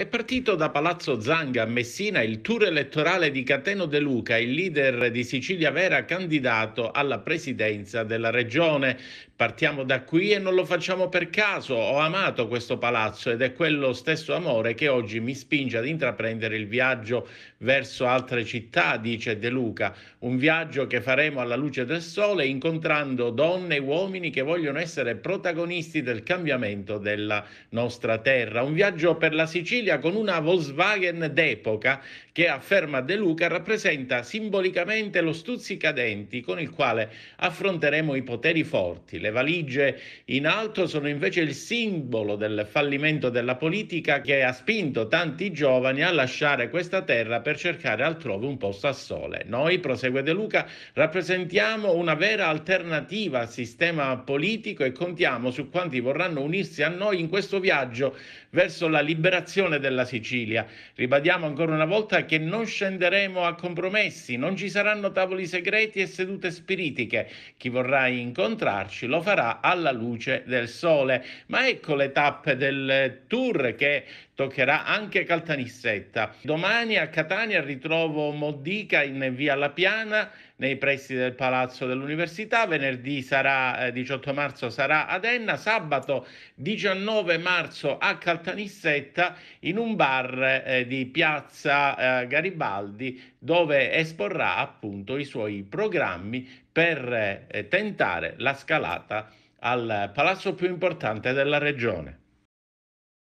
È partito da Palazzo Zanga a Messina il tour elettorale di Cateno De Luca, il leader di Sicilia Vera candidato alla presidenza della regione. Partiamo da qui e non lo facciamo per caso. Ho amato questo palazzo ed è quello stesso amore che oggi mi spinge ad intraprendere il viaggio verso altre città, dice De Luca. Un viaggio che faremo alla luce del sole incontrando donne e uomini che vogliono essere protagonisti del cambiamento della nostra terra. Un viaggio per la Sicilia Italia con una Volkswagen d'epoca che, afferma De Luca, rappresenta simbolicamente lo stuzzicadenti con il quale affronteremo i poteri forti. Le valigie in alto sono invece il simbolo del fallimento della politica che ha spinto tanti giovani a lasciare questa terra per cercare altrove un posto a sole. Noi, prosegue De Luca, rappresentiamo una vera alternativa al sistema politico e contiamo su quanti vorranno unirsi a noi in questo viaggio verso la liberazione ricostruzione della Sicilia. Ribadiamo ancora una volta che non scenderemo a compromessi, non ci saranno tavoli segreti e sedute spiritiche. Chi vorrà incontrarci lo farà alla luce del sole. Ma ecco le tappe del tour che toccherà anche Caltanissetta. Domani a Catania ritrovo Modica in via La Piana nei pressi del Palazzo dell'Università, venerdì sarà eh, 18 marzo sarà ad Enna, sabato 19 marzo a Caltanissetta in un bar eh, di Piazza eh, Garibaldi dove esporrà appunto i suoi programmi per eh, tentare la scalata al palazzo più importante della regione.